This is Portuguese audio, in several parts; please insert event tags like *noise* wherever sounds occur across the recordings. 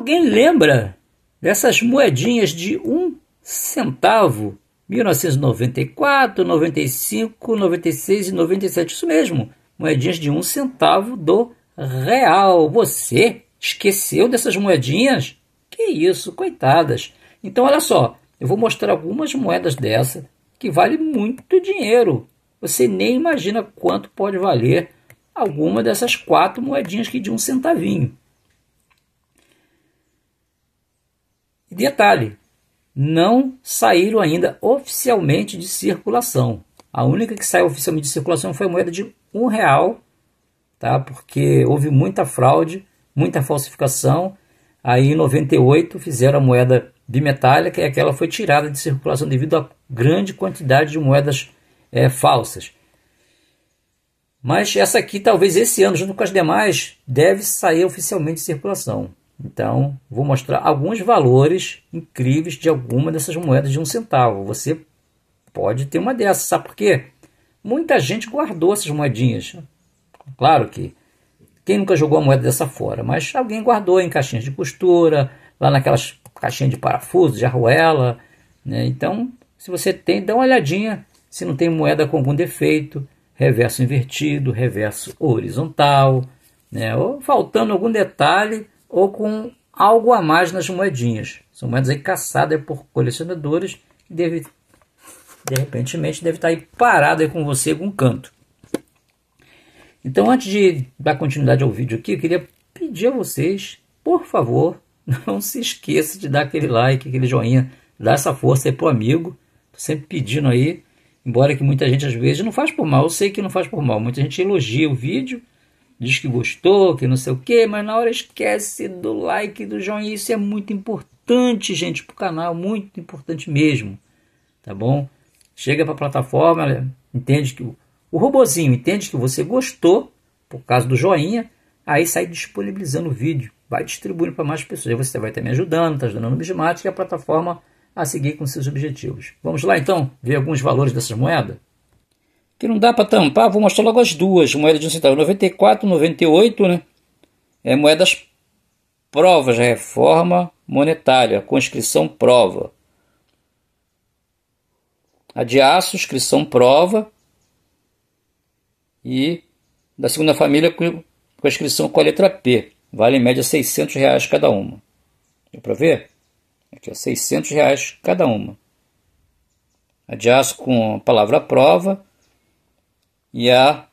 Alguém lembra dessas moedinhas de um centavo? 1994, 95, 96 e 97, isso mesmo. Moedinhas de um centavo do real. Você esqueceu dessas moedinhas? Que isso, coitadas. Então, olha só, eu vou mostrar algumas moedas dessa que vale muito dinheiro. Você nem imagina quanto pode valer alguma dessas quatro moedinhas que de um centavinho. E detalhe, não saíram ainda oficialmente de circulação. A única que saiu oficialmente de circulação foi a moeda de um real, tá? porque houve muita fraude, muita falsificação. Aí em 98 fizeram a moeda bimetálica e aquela foi tirada de circulação devido à grande quantidade de moedas é, falsas. Mas essa aqui, talvez esse ano, junto com as demais, deve sair oficialmente de circulação. Então, vou mostrar alguns valores incríveis de alguma dessas moedas de um centavo. Você pode ter uma dessas, sabe por quê? Muita gente guardou essas moedinhas. Claro que quem nunca jogou a moeda dessa fora, mas alguém guardou em caixinhas de costura, lá naquelas caixinhas de parafuso, de arruela. Né? Então, se você tem, dá uma olhadinha se não tem moeda com algum defeito, reverso invertido, reverso horizontal, né? ou faltando algum detalhe ou com algo a mais nas moedinhas. São moedas aí caçadas por colecionadores que deve, de repente deve estar tá aí parada com você com canto. Então, antes de dar continuidade ao vídeo aqui, eu queria pedir a vocês, por favor, *laughs* não se esqueça de dar aquele like, aquele joinha, dar essa força aí o amigo. estou sempre pedindo aí, embora que muita gente às vezes não faz por mal, eu sei que não faz por mal. Muita gente elogia o vídeo diz que gostou, que não sei o que mas na hora esquece do like, do joinha. Isso é muito importante, gente, para o canal, muito importante mesmo, tá bom? Chega para a plataforma, né, entende que o, o robozinho entende que você gostou por causa do joinha, aí sai disponibilizando o vídeo, vai distribuindo para mais pessoas. Aí você vai estar me ajudando, está ajudando no Bismate e a plataforma a seguir com seus objetivos. Vamos lá então ver alguns valores dessas moedas? que não dá para tampar, vou mostrar logo as duas moedas de um centavo, 94, 98, né? É moedas provas, reforma monetária, com inscrição prova. A de aço, inscrição prova. E da segunda família com a inscrição com a letra P. Vale em média 600 reais cada uma. Deu para ver? Aqui, ó, 600 reais cada uma. A de aço com a palavra prova e a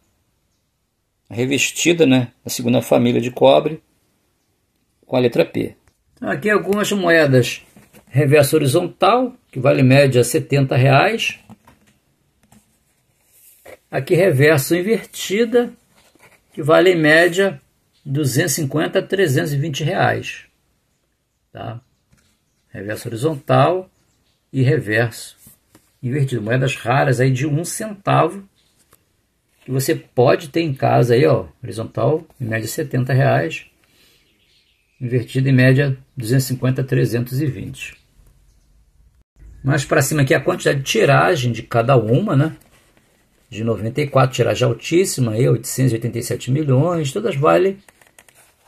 revestida, né, a segunda família de cobre, com a letra P. Então, aqui algumas moedas reverso horizontal, que vale média 70 reais. Aqui reverso invertida, que vale em média 250 a 320 reais. Tá? Reverso horizontal e reverso invertido. Moedas raras aí de um centavo que você pode ter em casa aí, ó, horizontal, em média 70 reais, invertido em média 250 a 320. Mais para cima aqui a quantidade de tiragem de cada uma, né? De 94, tiragem altíssima, aí, 887 milhões, todas valem.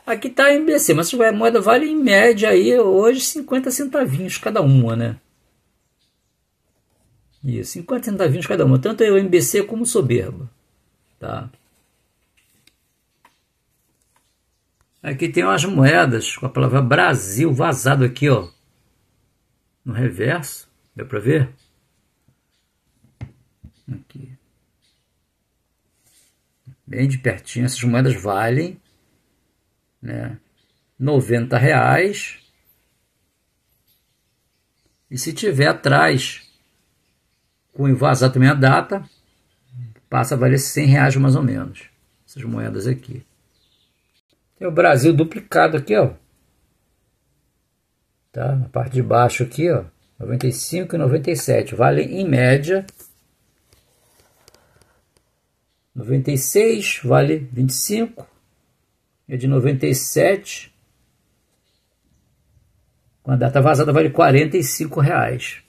Aqui está em MBC, mas a moeda vale em média aí hoje 50 centavinhos cada uma, né? Isso, 50 centavinhos cada uma, tanto o MBC como o Soberba. Tá? Aqui tem umas moedas com a palavra Brasil vazado aqui, ó. No reverso, dá para ver? Aqui. Bem de pertinho, essas moedas valem, né? 90 reais. E se tiver atrás, com vazar também a data, passa a valer 100 reais mais ou menos. Essas moedas aqui. Tem o Brasil duplicado aqui, ó. Tá? Na parte de baixo aqui, ó. 95 e 97. Vale em média 96 vale 25. E de 97. Com a data vazada vale 45 reais.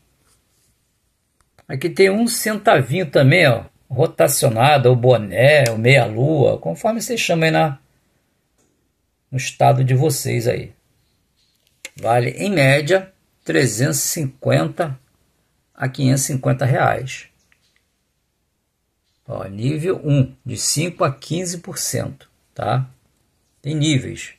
Aqui tem um centavinho também, ó rotacionada, o boné, o meia-lua, conforme vocês chamem na, no estado de vocês aí. Vale em média 350 a 550 reais. Ó, nível 1, de 5 a 15%, tá? Tem níveis.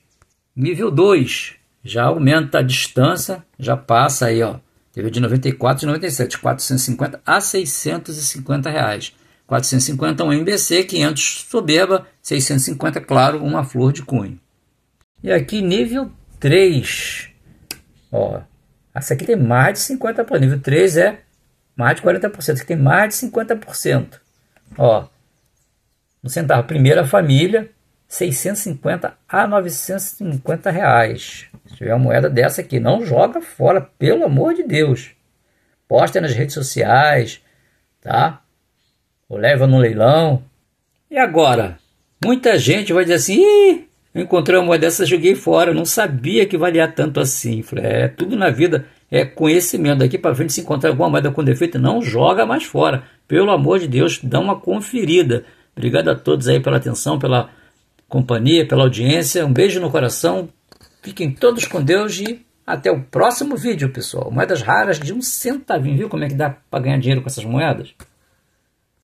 Nível 2, já aumenta a distância, já passa aí, ó. Teve de 94 e 97, 450 a 650 reais. 450 um MBC, 500 soberba, 650, é claro, uma flor de cunho. E aqui nível 3, ó, essa aqui tem mais de 50%, nível 3 é mais de 40%, essa aqui tem mais de 50%. Ó, no centavo, primeira família, 650 a 950 reais. Se tiver uma moeda dessa aqui, não joga fora, pelo amor de Deus. Posta nas redes sociais, tá? ou leva no leilão. E agora? Muita gente vai dizer assim: Ih, eu encontrei uma dessa, joguei fora, não sabia que valia tanto assim. Falei, é, tudo na vida é conhecimento. Daqui para frente, se encontrar alguma moeda com defeito, não joga mais fora. Pelo amor de Deus, dá uma conferida. Obrigado a todos aí pela atenção, pela companhia, pela audiência. Um beijo no coração. Fiquem todos com Deus e até o próximo vídeo, pessoal. Moedas raras de um centavinho. Viu como é que dá para ganhar dinheiro com essas moedas?